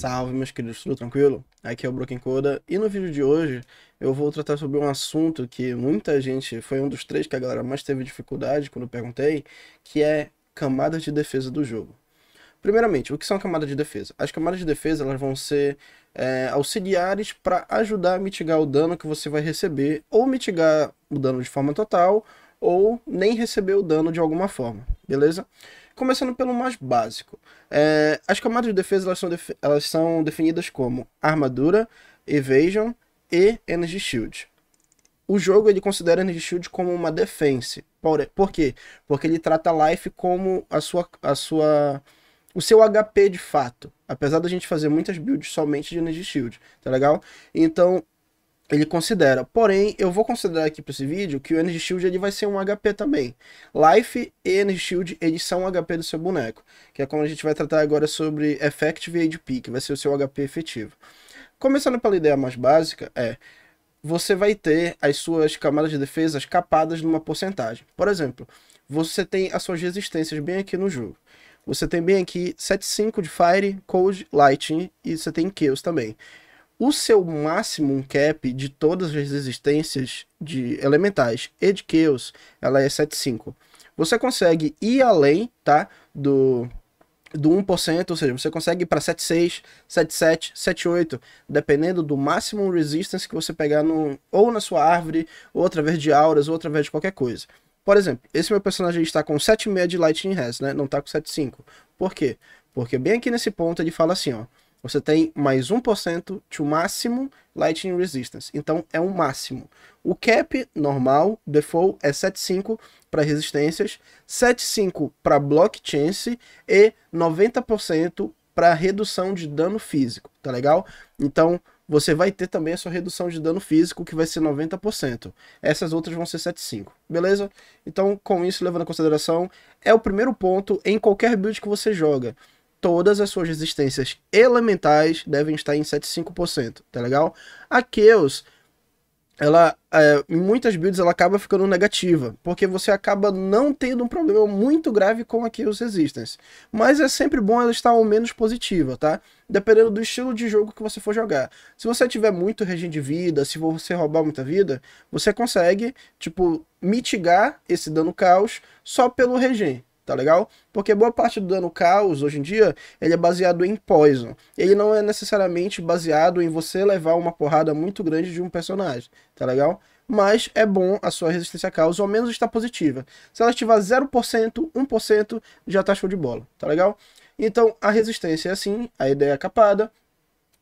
Salve meus queridos, tudo tranquilo? Aqui é o Broken Coda e no vídeo de hoje eu vou tratar sobre um assunto que muita gente, foi um dos três que a galera mais teve dificuldade quando eu perguntei, que é camadas de defesa do jogo. Primeiramente, o que são camadas de defesa? As camadas de defesa elas vão ser é, auxiliares para ajudar a mitigar o dano que você vai receber, ou mitigar o dano de forma total, ou nem receber o dano de alguma forma, beleza? Começando pelo mais básico. É, as camadas de defesa elas são, def elas são definidas como armadura, evasion e energy shield. O jogo ele considera energy shield como uma defense. Por, por quê? Porque ele trata life como a sua, a sua o seu HP de fato. Apesar da gente fazer muitas builds somente de Energy Shield, tá legal? Então, ele considera. Porém, eu vou considerar aqui para esse vídeo que o Energy Shield ele vai ser um HP também. Life e Energy Shield, eles são um HP do seu boneco, que é como a gente vai tratar agora sobre Effective e HP, que vai ser o seu HP efetivo. Começando pela ideia mais básica, é você vai ter as suas camadas de defesa capadas numa porcentagem. Por exemplo, você tem as suas resistências bem aqui no jogo. Você tem bem aqui 7.5 de Fire, Cold, Lightning e você tem Chaos também o seu máximo cap de todas as existências de elementais e de Chaos, ela é 7.5. Você consegue ir além, tá? Do do 1%, ou seja, você consegue ir para 7,6, 7,7, 7,8, dependendo do máximo resistance que você pegar no, ou na sua árvore, ou através de auras, ou através de qualquer coisa. Por exemplo, esse meu personagem está com 7,6 de Lightning Res, né? Não está com 7,5. Por quê? Porque bem aqui nesse ponto ele fala assim, ó você tem mais 1% to máximo Lightning Resistance. Então é um máximo. O cap normal, default, é 7,5 para resistências, 7,5 para block chance e 90% para redução de dano físico, tá legal? Então você vai ter também a sua redução de dano físico, que vai ser 90%. Essas outras vão ser 7,5, beleza? Então, com isso, levando em consideração, é o primeiro ponto em qualquer build que você joga todas as suas resistências elementais devem estar em 75%, tá legal? A Chaos, ela, é, em muitas builds ela acaba ficando negativa, porque você acaba não tendo um problema muito grave com a Chaos Resistance. Mas é sempre bom ela estar ao menos positiva, tá? Dependendo do estilo de jogo que você for jogar. Se você tiver muito regen de vida, se você roubar muita vida, você consegue, tipo, mitigar esse dano caos só pelo regen, tá legal? Porque boa parte do dano caos hoje em dia, ele é baseado em poison. Ele não é necessariamente baseado em você levar uma porrada muito grande de um personagem, tá legal? Mas é bom a sua resistência a caos, ao menos está positiva. Se ela estiver 0%, 1%, já tá show de bola, tá legal? Então a resistência é assim, a ideia é capada.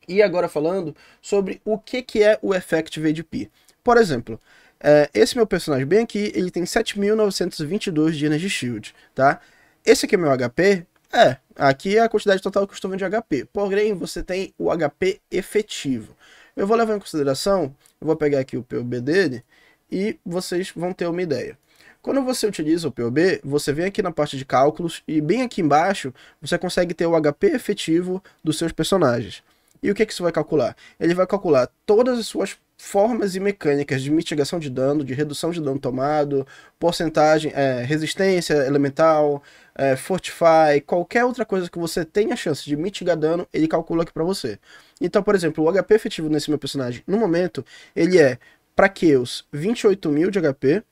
E agora falando sobre o que, que é o Effect VDP. Por exemplo, é, esse meu personagem bem aqui, ele tem 7.922 de Energy Shield, tá? Esse aqui é meu HP? É, aqui é a quantidade total que eu estou vendo de HP. Porém, você tem o HP efetivo. Eu vou levar em consideração, eu vou pegar aqui o POB dele e vocês vão ter uma ideia. Quando você utiliza o POB, você vem aqui na parte de cálculos e bem aqui embaixo você consegue ter o HP efetivo dos seus personagens. E o que, é que isso vai calcular? Ele vai calcular todas as suas formas e mecânicas de mitigação de dano, de redução de dano tomado, porcentagem, é, resistência elemental, é, fortify, qualquer outra coisa que você tenha chance de mitigar dano, ele calcula aqui para você. Então, por exemplo, o HP efetivo nesse meu personagem, no momento, ele é para Chaos 28 mil de HP,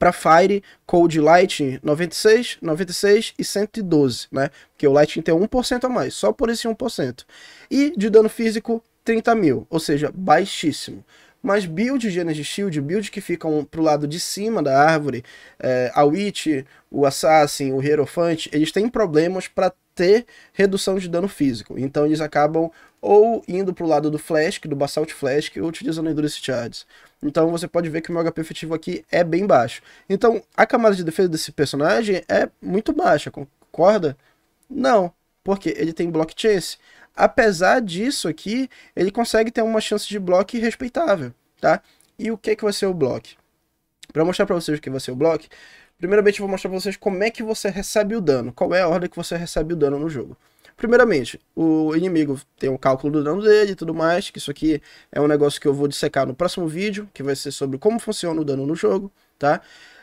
para Fire, Cold light 96, 96 e 112, né? Porque o light tem 1% a mais, só por esse 1%. E de dano físico, 30 mil, ou seja, baixíssimo. Mas build de Energy Shield, build que ficam pro lado de cima da árvore, é, a Witch, o Assassin, o Hierophant, eles têm problemas para ter redução de dano físico. Então eles acabam ou indo pro lado do Flash, do Basalt Flash, ou utilizando Endurance Charges. Então você pode ver que o meu HP efetivo aqui é bem baixo. Então a camada de defesa desse personagem é muito baixa, concorda? Não, porque ele tem Block Chase. Apesar disso aqui, ele consegue ter uma chance de bloco respeitável, tá? E o que que vai ser o bloco? Para mostrar para vocês o que vai ser o bloco, primeiramente eu vou mostrar para vocês como é que você recebe o dano, qual é a ordem que você recebe o dano no jogo. Primeiramente, o inimigo tem um cálculo do dano dele e tudo mais, que isso aqui é um negócio que eu vou dissecar no próximo vídeo, que vai ser sobre como funciona o dano no jogo, tá?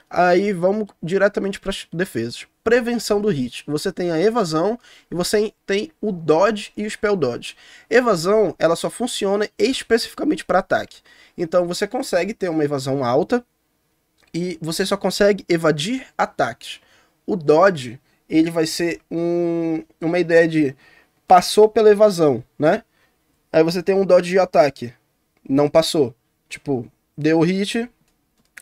Aí vamos diretamente para as defesas. Prevenção do hit. Você tem a evasão e você tem o dodge e o spell dodge. Evasão, ela só funciona especificamente para ataque. Então você consegue ter uma evasão alta e você só consegue evadir ataques. O dodge, ele vai ser um, uma ideia de passou pela evasão, né? Aí você tem um dodge de ataque. Não passou. Tipo, deu hit,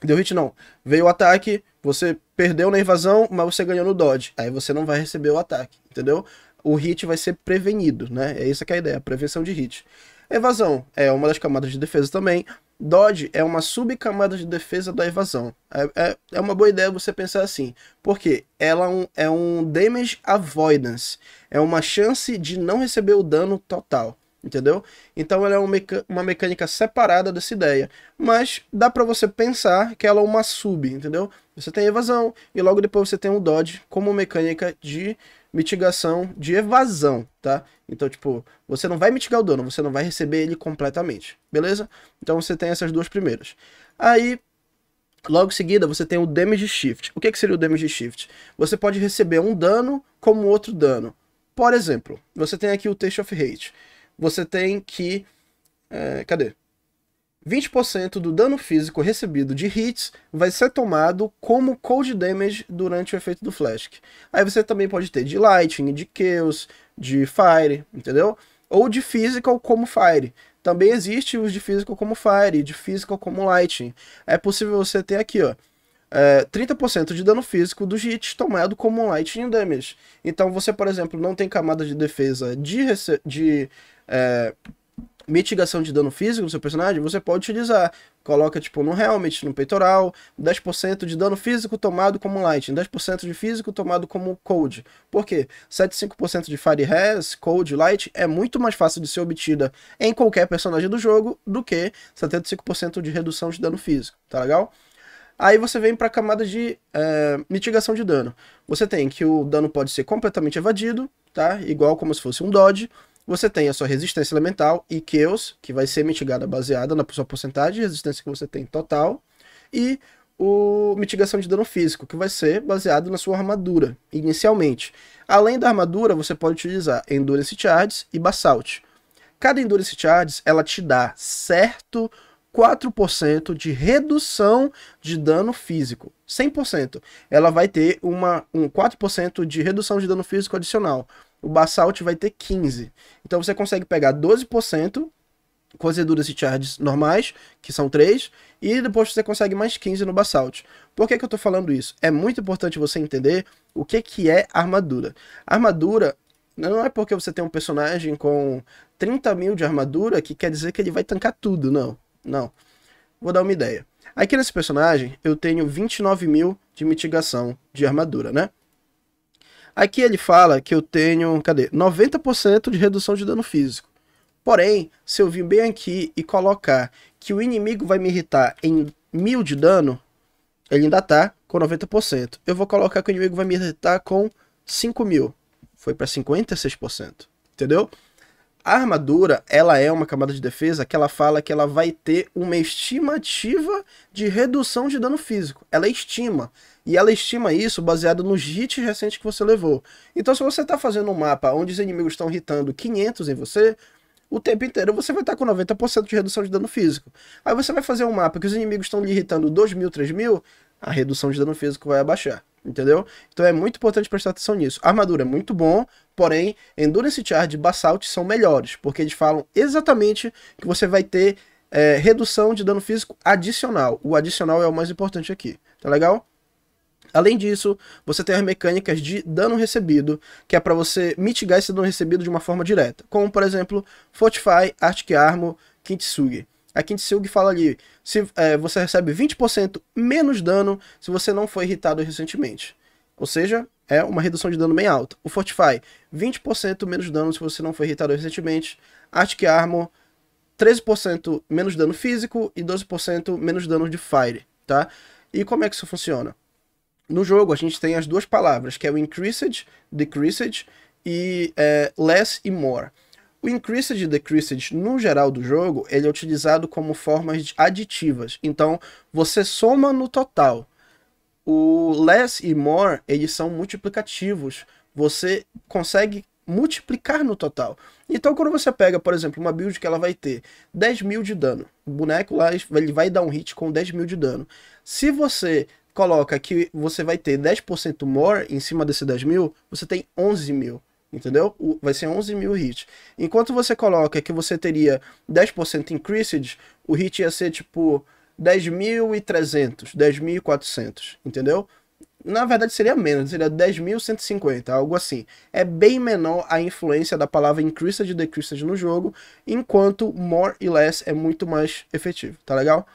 Deu hit não. Veio o ataque, você perdeu na invasão, mas você ganhou no dodge. Aí você não vai receber o ataque, entendeu? O hit vai ser prevenido, né? É isso que é a ideia, a prevenção de hit. Evasão é uma das camadas de defesa também. Dodge é uma subcamada de defesa da evasão. É, é, é, uma boa ideia você pensar assim, porque ela é um, é um damage avoidance, é uma chance de não receber o dano total entendeu? Então ela é uma mecânica separada dessa ideia, mas dá para você pensar que ela é uma sub, entendeu? Você tem evasão e logo depois você tem o dodge como mecânica de mitigação de evasão, tá? Então, tipo, você não vai mitigar o dano, você não vai receber ele completamente, beleza? Então você tem essas duas primeiras. Aí, logo em seguida, você tem o damage shift. O que, que seria o damage shift? Você pode receber um dano como outro dano. Por exemplo, você tem aqui o Taste of Hate você tem que. É, cadê? 20% do dano físico recebido de hits vai ser tomado como cold damage durante o efeito do flash. Aí você também pode ter de lightning, de chaos, de fire, entendeu? Ou de physical como fire. Também existe os de physical como fire, de physical como lightning. É possível você ter aqui, ó, é, 30% de dano físico dos hits tomado como lightning damage. Então você, por exemplo, não tem camada de defesa de, de é, mitigação de dano físico do seu personagem, você pode utilizar. Coloca, tipo, no helmet, no peitoral, 10% de dano físico tomado como light, 10% de físico tomado como cold. Por quê? 75% de fire res, cold, light, é muito mais fácil de ser obtida em qualquer personagem do jogo do que 75% de redução de dano físico, tá legal? Aí você vem para a camada de é, mitigação de dano. Você tem que o dano pode ser completamente evadido, tá? Igual como se fosse um dodge você tem a sua resistência elemental, IQs, que vai ser mitigada baseada na sua porcentagem de resistência que você tem total, e o mitigação de dano físico, que vai ser baseado na sua armadura, inicialmente. Além da armadura, você pode utilizar Endurance Charges e Basalt. Cada Endurance Charges, ela te dá certo 4% de redução de dano físico. 100%. Ela vai ter uma, um 4% de redução de dano físico adicional o Basalt vai ter 15. Então você consegue pegar 12% com as endurance charges normais, que são 3, e depois você consegue mais 15 no basalt. Por que, que eu estou falando isso? É muito importante você entender o que, que é armadura. Armadura não é porque você tem um personagem com 30 mil de armadura que quer dizer que ele vai tancar tudo, não. Não. Vou dar uma ideia. Aqui nesse personagem eu tenho 29 mil de mitigação de armadura, né? Aqui ele fala que eu tenho, cadê? 90% de redução de dano físico. Porém, se eu vir bem aqui e colocar que o inimigo vai me irritar em 1000 de dano, ele ainda tá com 90%. Eu vou colocar que o inimigo vai me irritar com 5000. Foi para 56%, entendeu? A armadura, ela é uma camada de defesa que ela fala que ela vai ter uma estimativa de redução de dano físico. Ela estima. E ela estima isso baseado nos hits recentes que você levou. Então, se você está fazendo um mapa onde os inimigos estão hitando 500 em você, o tempo inteiro você vai estar tá com 90% de redução de dano físico. Aí você vai fazer um mapa que os inimigos estão lhe irritando 2.000, 3.000, a redução de dano físico vai abaixar entendeu? Então é muito importante prestar atenção nisso. Armadura, é muito bom, porém, Endurance Charge e Basalt são melhores, porque eles falam exatamente que você vai ter é, redução de dano físico adicional. O adicional é o mais importante aqui, tá legal? Além disso, você tem as mecânicas de dano recebido, que é para você mitigar esse dano recebido de uma forma direta, como por exemplo, Fortify, Arctic Armor, Kintsugi. A Silg fala ali, se é, você recebe 20% menos dano se você não foi irritado recentemente. Ou seja, é uma redução de dano bem alta. O Fortify, 20% menos dano se você não foi irritado recentemente. Arctic Armor, 13% menos dano físico e 12% menos dano de Fire, tá? E como é que isso funciona? No jogo a gente tem as duas palavras, que é o Increased, Decreased e é, Less e More. O Increased e Decreased, no geral do jogo, ele é utilizado como formas aditivas. Então, você soma no total. O Less e More, eles são multiplicativos. Você consegue multiplicar no total. Então, quando você pega, por exemplo, uma build que ela vai ter 10 mil de dano, o boneco lá ele vai dar um hit com 10 mil de dano. Se você coloca que você vai ter 10% more em cima desse 10 mil, você tem 11 mil entendeu? Vai ser 11 mil hits. Enquanto você coloca que você teria 10% increased, o hit ia ser tipo 10.300, 10.400, entendeu? Na verdade seria menos, seria 10.150, algo assim. É bem menor a influência da palavra increased e decreased no jogo, enquanto more e less é muito mais efetivo, tá legal?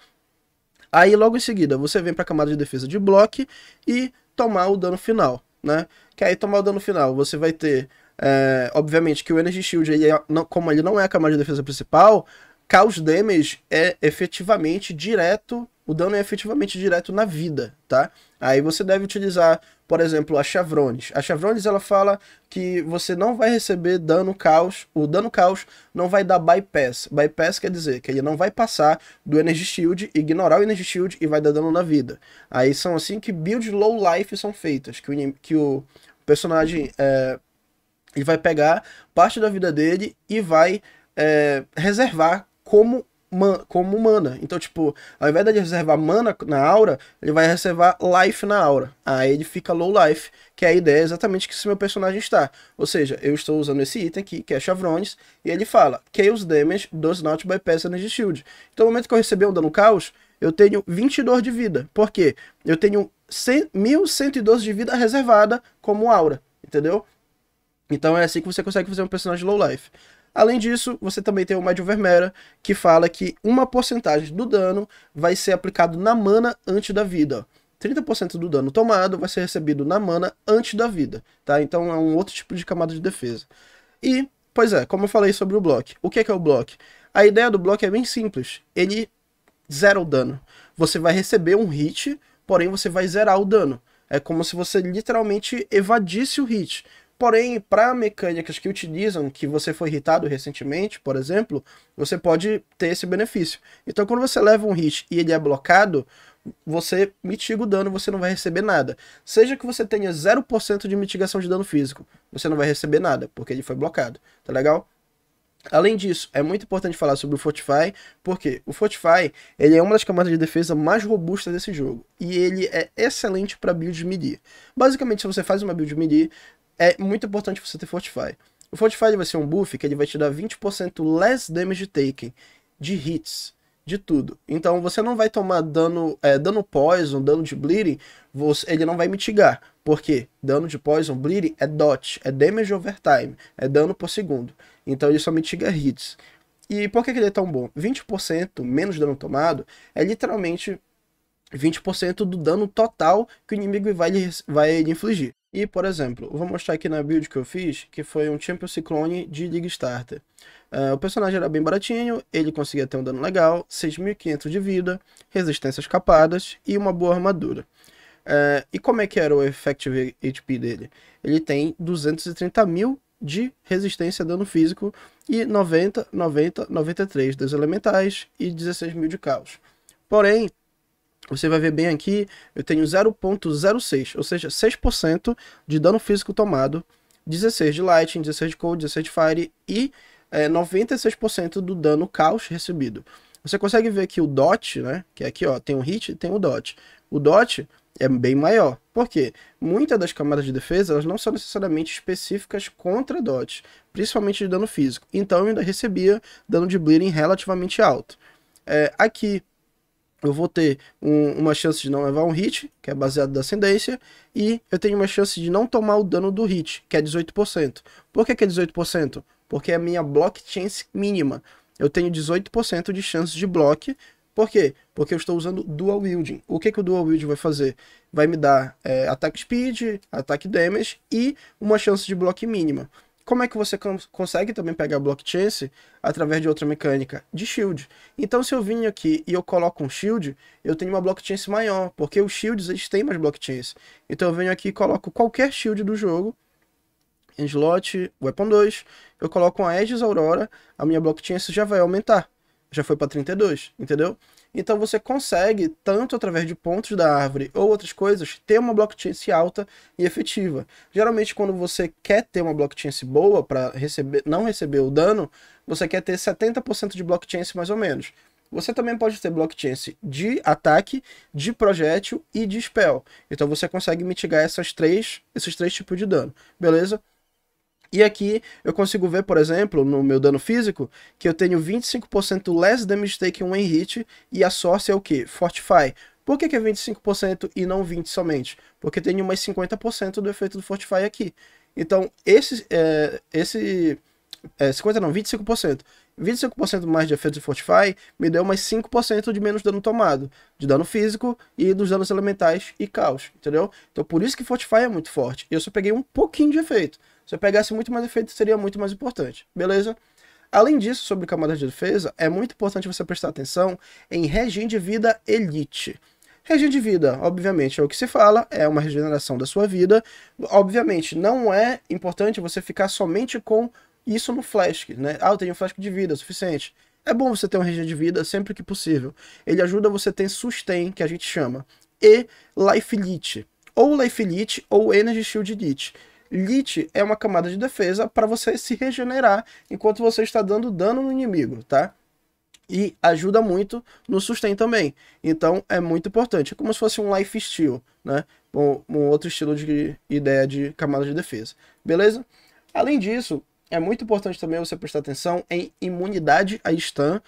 Aí logo em seguida você vem para a camada de defesa de bloco e tomar o dano final, né? Que aí tomar o dano final você vai ter é, obviamente que o Energy Shield, ele é, não, como ele não é a camada de defesa principal, Chaos Damage é efetivamente direto, o dano é efetivamente direto na vida, tá? Aí você deve utilizar, por exemplo, a Chavrones. A Chavrones, ela fala que você não vai receber dano caos, o dano caos não vai dar bypass. Bypass quer dizer que ele não vai passar do Energy Shield, ignorar o Energy Shield e vai dar dano na vida. Aí são assim que builds low life são feitas, que o, que o personagem é, ele vai pegar parte da vida dele e vai é, reservar como man, como mana. Então, tipo, ao invés de reservar mana na aura, ele vai reservar life na aura. Aí ele fica low life, que é a ideia exatamente que esse meu personagem está. Ou seja, eu estou usando esse item aqui, que é Chavrones, e ele fala, Chaos Damage does not bypass Energy Shield. Então, no momento que eu receber um dano caos, eu tenho 22 de vida. Por quê? Eu tenho 100, 1112 de vida reservada como aura, entendeu? Então é assim que você consegue fazer um personagem low life. Além disso, você também tem o Mind Vermera, que fala que uma porcentagem do dano vai ser aplicado na mana antes da vida. 30% do dano tomado vai ser recebido na mana antes da vida, tá? Então é um outro tipo de camada de defesa. E, pois é, como eu falei sobre o block. O que é, que é o block? A ideia do block é bem simples. Ele zera o dano. Você vai receber um hit, porém você vai zerar o dano. É como se você literalmente evadisse o hit. Porém, para mecânicas que utilizam que você foi irritado recentemente, por exemplo, você pode ter esse benefício. Então, quando você leva um hit e ele é blocado, você mitiga o dano, você não vai receber nada. Seja que você tenha 0% de mitigação de dano físico, você não vai receber nada, porque ele foi blocado. Tá legal? Além disso, é muito importante falar sobre o Fortify, porque o Fortify ele é uma das camadas de defesa mais robustas desse jogo, e ele é excelente para build melee. Basicamente, se você faz uma build melee, é muito importante você ter Fortify. O Fortify vai ser um buff que ele vai te dar 20% less damage taken, de hits, de tudo. Então você não vai tomar dano, é, dano poison, dano de bleeding, você, ele não vai mitigar. Porque dano de poison, bleeding é dot, é damage over time, é dano por segundo. Então ele só mitiga hits. E por que, que ele é tão bom? 20% menos dano tomado é literalmente 20% do dano total que o inimigo vai vai lhe infligir. E, por exemplo, vou mostrar aqui na build que eu fiz, que foi um Champion Cyclone de League Starter. Uh, o personagem era bem baratinho, ele conseguia ter um dano legal, 6.500 de vida, resistências capadas e uma boa armadura. Uh, e como é que era o Effective HP dele? Ele tem 230 mil de resistência a dano físico e 90, 90, 93 dos elementais e 16 mil de caos. Porém, você vai ver bem aqui, eu tenho 0.06, ou seja, 6% de dano físico tomado, 16 de Lightning, 16 de Cold, 16 de Fire e é, eh, 96% do dano Caos recebido. Você consegue ver que o dot, né, que é aqui ó, tem um hit e tem o um dot. O dot é bem maior. porque Muitas das camadas de defesa elas não são necessariamente específicas contra dot principalmente de dano físico. Então eu ainda recebia dano de bleeding relativamente alto. É, aqui eu vou ter um, uma chance de não levar um hit, que é baseado na ascendência, e eu tenho uma chance de não tomar o dano do hit, que é 18%. Por que, que é 18%? Porque é a minha block chance mínima. Eu tenho 18% de chance de block. Por quê? Porque eu estou usando dual wielding. O que, que o dual wielding vai fazer? Vai me dar é, ataque speed, ataque damage e uma chance de block mínima. Como é que você consegue também pegar block através de outra mecânica? De shield. Então, se eu vim aqui e eu coloco um shield, eu tenho uma block maior, porque os shields eles têm mais block Então, eu venho aqui e coloco qualquer shield do jogo, em slot, weapon 2, eu coloco uma Aegis Aurora, a minha block já vai aumentar. Já foi para 32, entendeu? Então você consegue, tanto através de pontos da árvore ou outras coisas, ter uma blockchain alta e efetiva. Geralmente quando você quer ter uma blockchain boa para receber, não receber o dano, você quer ter 70% de blockchain mais ou menos. Você também pode ter blockchain de ataque, de projétil e de spell. Então você consegue mitigar essas três, esses três tipos de dano, beleza? E aqui eu consigo ver, por exemplo, no meu dano físico, que eu tenho 25% less damage taken when hit, e a source é o que? Fortify. Por que, que é 25% e não 20% somente? Porque tem umas 50% do efeito do Fortify aqui. Então, esse, é, esse é, 50 não, 25%. 25% mais de efeito do Fortify me deu mais 5% de menos dano tomado, de dano físico e dos danos elementais e caos, entendeu? Então por isso que Fortify é muito forte. Eu só peguei um pouquinho de efeito. Se eu pegasse muito mais efeito, seria muito mais importante, beleza? Além disso, sobre camadas de defesa, é muito importante você prestar atenção em regime de vida elite. Regime de vida, obviamente, é o que se fala, é uma regeneração da sua vida. Obviamente, não é importante você ficar somente com isso no flash, né? Ah, eu tenho um flash de vida, é suficiente. É bom você ter um regime de vida sempre que possível. Ele ajuda você a ter sustain, que a gente chama, e life elite, ou life elite ou energy shield elite. Lit é uma camada de defesa para você se regenerar enquanto você está dando dano no inimigo, tá? E ajuda muito no sustain também. Então é muito importante. É como se fosse um life steal, né? Um, um outro estilo de ideia de camada de defesa. Beleza? Além disso, é muito importante também você prestar atenção em imunidade a stun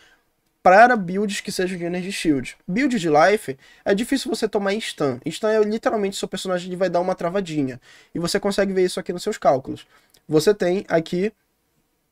para builds que sejam de Energy Shield. Build de Life é difícil você tomar stun. Stun é literalmente seu personagem vai dar uma travadinha. E você consegue ver isso aqui nos seus cálculos. Você tem aqui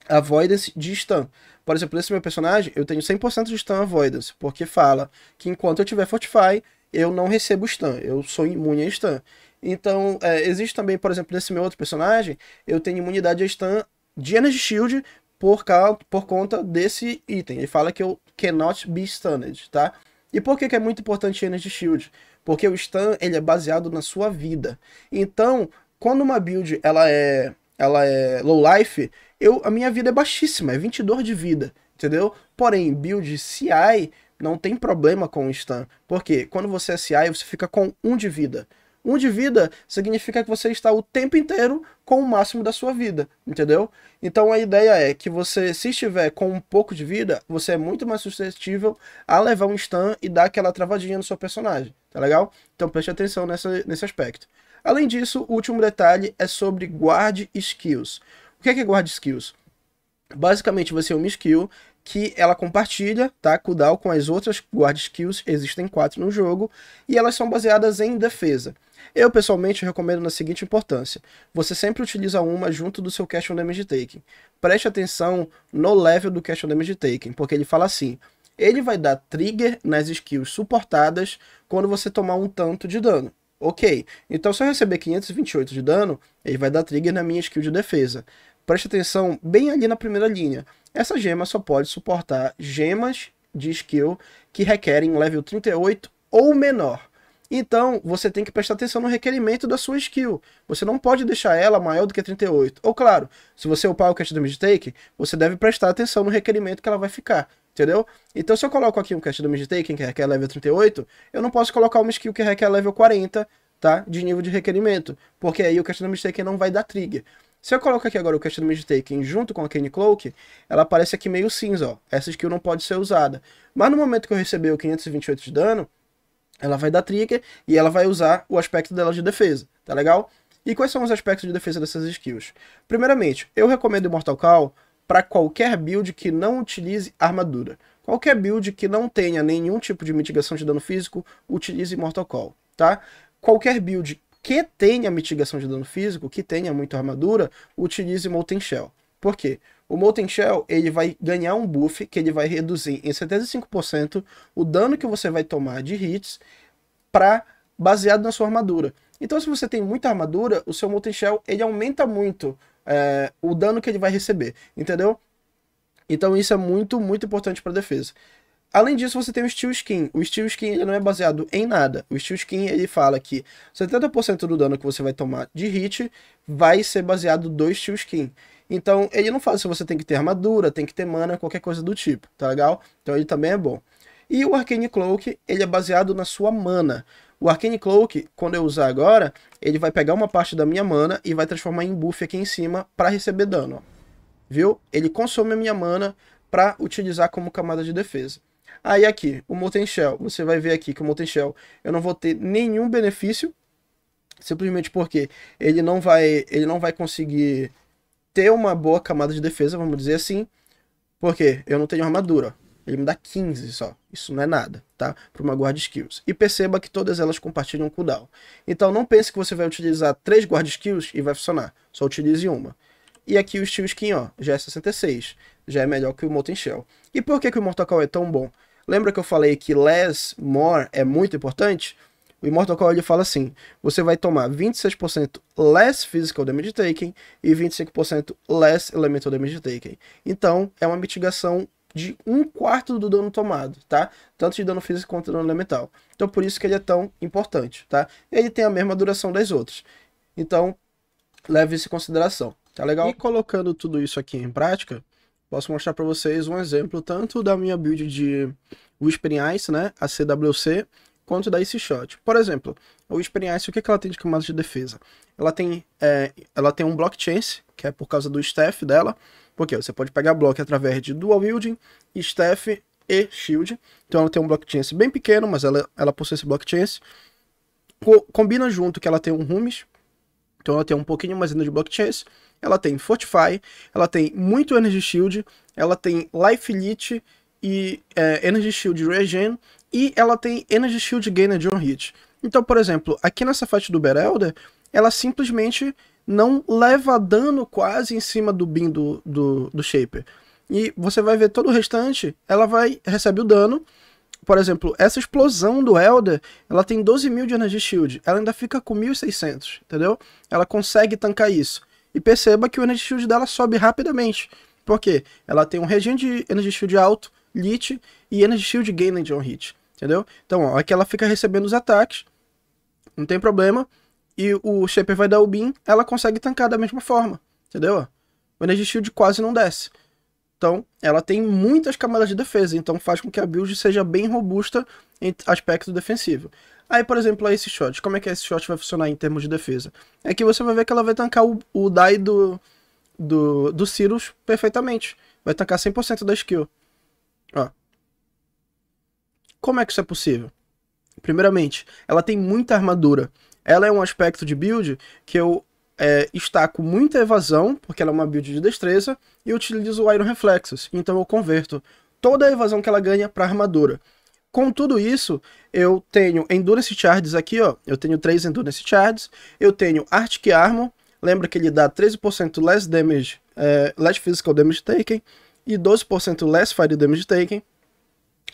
Avoidance de stun. Por exemplo, esse meu personagem, eu tenho 100% de stun Avoidance, porque fala que enquanto eu tiver Fortify, eu não recebo stun, eu sou imune a stun. Então, é, existe também, por exemplo, nesse meu outro personagem, eu tenho imunidade a stun de Energy Shield por, causa, por conta desse item. Ele fala que eu cannot be stunned, tá? E por que, que é muito importante Energy Shield? Porque o stun ele é baseado na sua vida. Então, quando uma build ela é, ela é low life, eu, a minha vida é baixíssima, é 22 de vida, entendeu? Porém, build CI não tem problema com o stun. Porque quando você é CI, você fica com 1 de vida. Um de vida significa que você está o tempo inteiro com o máximo da sua vida, entendeu? Então a ideia é que você, se estiver com um pouco de vida, você é muito mais suscetível a levar um stun e dar aquela travadinha no seu personagem, tá legal? Então preste atenção nessa, nesse aspecto. Além disso, o último detalhe é sobre guard skills. O que é, que é guard skills? Basicamente, você é uma skill que ela compartilha, tá? Kudal com as outras guard skills, existem quatro no jogo, e elas são baseadas em defesa. Eu, pessoalmente, recomendo na seguinte importância. Você sempre utiliza uma junto do seu Cash on Damage Taking. Preste atenção no level do Cash on Damage Taking, porque ele fala assim, ele vai dar trigger nas skills suportadas quando você tomar um tanto de dano. Ok, então se eu receber 528 de dano, ele vai dar trigger na minha skill de defesa. Preste atenção bem ali na primeira linha. Essa gema só pode suportar gemas de skill que requerem level 38 ou menor. Então, você tem que prestar atenção no requerimento da sua skill. Você não pode deixar ela maior do que 38. Ou claro, se você upar o cast do mid-take, você deve prestar atenção no requerimento que ela vai ficar. Entendeu? Então, se eu coloco aqui um cast do mid que requer level 38, eu não posso colocar uma skill que requer level 40, tá? De nível de requerimento. Porque aí o cast do mid não vai dar trigger. Se eu coloco aqui agora o Cast do Taken junto com a Kane Cloak, ela aparece aqui meio cinza, ó. Essa skill não pode ser usada. Mas no momento que eu receber o 528 de dano, ela vai dar trigger e ela vai usar o aspecto dela de defesa, tá legal? E quais são os aspectos de defesa dessas skills? Primeiramente, eu recomendo o Mortal Call para qualquer build que não utilize armadura. Qualquer build que não tenha nenhum tipo de mitigação de dano físico, utilize Mortal Call, tá? Qualquer build que tenha mitigação de dano físico, que tenha muita armadura, utilize Molten Shell. Por quê? O Molten Shell ele vai ganhar um buff que ele vai reduzir em 75% o dano que você vai tomar de hits para baseado na sua armadura. Então, se você tem muita armadura, o seu Molten Shell ele aumenta muito é, o dano que ele vai receber, entendeu? Então isso é muito, muito importante para defesa. Além disso, você tem o Steel Skin. O Steel Skin ele não é baseado em nada. O Steel Skin ele fala que 70% do dano que você vai tomar de hit vai ser baseado do Steel Skin. Então, ele não fala se você tem que ter armadura, tem que ter mana, qualquer coisa do tipo, tá legal? Então, ele também é bom. E o Arcane Cloak, ele é baseado na sua mana. O Arcane Cloak, quando eu usar agora, ele vai pegar uma parte da minha mana e vai transformar em buff aqui em cima para receber dano. Viu? Ele consome a minha mana para utilizar como camada de defesa. Aí aqui, o Molten Shell, você vai ver aqui que o Molten Shell, eu não vou ter nenhum benefício, simplesmente porque ele não vai, ele não vai conseguir ter uma boa camada de defesa, vamos dizer assim, porque eu não tenho armadura. Ele me dá 15 só. Isso não é nada, tá? Para uma guarda skills. E perceba que todas elas compartilham cooldown. Então não pense que você vai utilizar três guarda skills e vai funcionar. Só utilize uma. E aqui o Steel Skin, ó, já é 66 já é melhor que o Molten Shell. E por que, que o Immortal Call é tão bom? Lembra que eu falei que less, more é muito importante? O Immortal Call ele fala assim: você vai tomar 26% less physical damage taken e 25% less elemental damage taken. Então, é uma mitigação de um quarto do dano tomado, tá? Tanto de dano físico quanto de dano elemental. Então, por isso que ele é tão importante, tá? Ele tem a mesma duração das outras. Então, leve isso em consideração, tá legal? E colocando tudo isso aqui em prática, Posso mostrar para vocês um exemplo tanto da minha build de Whispering Ice, né, a CWC, quanto da Ice Shot. Por exemplo, o Whispering Ice, o que, que ela tem de camada de defesa? Ela tem, é, ela tem um Block Chance, que é por causa do Staff dela, porque você pode pegar Block através de Dual Wielding, Staff e Shield. Então ela tem um Block Chance bem pequeno, mas ela, ela possui esse Block Chance. Co combina junto que ela tem um Rumis, então ela tem um pouquinho mais ainda de block chase, ela tem Fortify, ela tem muito Energy Shield, ela tem Life Lit e é, Energy Shield Regen, e ela tem Energy Shield Gainer de On Hit. Então, por exemplo, aqui nessa faixa do Berelder, ela simplesmente não leva dano quase em cima do bin do, do, do Shaper. E você vai ver todo o restante, ela vai recebe o dano, por exemplo, essa explosão do Elder, ela tem 12 mil de Energy Shield, ela ainda fica com 1.600, entendeu? Ela consegue tancar isso. E perceba que o Energy Shield dela sobe rapidamente. Por quê? Ela tem um regime de Energy Shield alto, Lit e Energy Shield Gained de on hit, entendeu? Então, ó, aqui ela fica recebendo os ataques, não tem problema, e o Shaper vai dar o Beam, ela consegue tancar da mesma forma, entendeu? O Energy Shield quase não desce. Então, ela tem muitas camadas de defesa, então faz com que a build seja bem robusta em aspecto defensivo. Aí, por exemplo, a esse shot. Como é que esse shot vai funcionar em termos de defesa? É que você vai ver que ela vai tancar o, o do, do, do Cirrus perfeitamente. Vai tancar 100% da skill. Ó. Como é que isso é possível? Primeiramente, ela tem muita armadura. Ela é um aspecto de build que eu é, está com muita evasão, porque ela é uma build de destreza, e utilizo o Iron Reflexos, então eu converto toda a evasão que ela ganha para armadura. Com tudo isso, eu tenho Endurance Charges aqui, ó, eu tenho 3 Endurance Charges, eu tenho Arctic Armor, lembra que ele dá 13% less damage, é, less physical damage taken, e 12% less fire damage taken.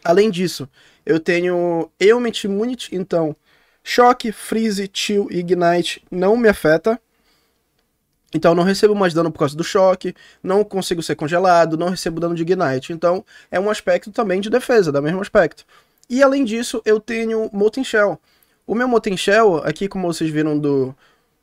Além disso, eu tenho Element Immunity, então choque, freeze, chill e ignite não me afeta. Então não recebo mais dano por causa do choque, não consigo ser congelado, não recebo dano de Ignite. Então é um aspecto também de defesa, da mesmo aspecto. E além disso, eu tenho Molten Shell. O meu Molten Shell, aqui como vocês viram do,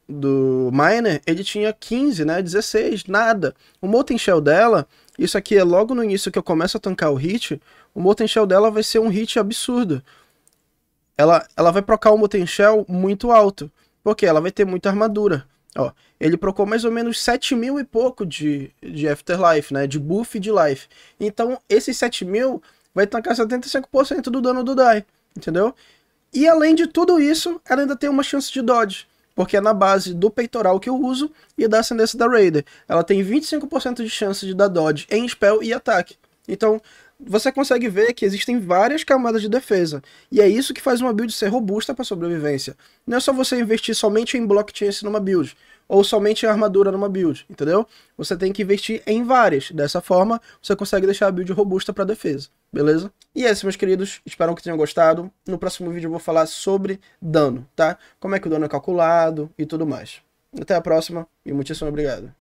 do Miner, ele tinha 15, né, 16, nada. O Molten Shell dela, isso aqui é logo no início que eu começo a tancar o hit, o Molten Shell dela vai ser um hit absurdo. Ela, ela vai procar o Molten Shell muito alto, porque ela vai ter muita armadura. Ó, ele procou mais ou menos 7 mil e pouco de, de Afterlife, né? De buff de life. Então, esses 7 mil vai tancar 75% do dano do Die, entendeu? E além de tudo isso, ela ainda tem uma chance de dodge, porque é na base do peitoral que eu uso e da ascendência da Raider. Ela tem 25% de chance de dar dodge em spell e ataque. Então, você consegue ver que existem várias camadas de defesa. E é isso que faz uma build ser robusta para sobrevivência. Não é só você investir somente em blockchain numa build, ou somente em armadura numa build, entendeu? Você tem que investir em várias. Dessa forma, você consegue deixar a build robusta para defesa, beleza? E é isso, meus queridos. Espero que tenham gostado. No próximo vídeo eu vou falar sobre dano, tá? Como é que o dano é calculado e tudo mais. Até a próxima e muitíssimo obrigado.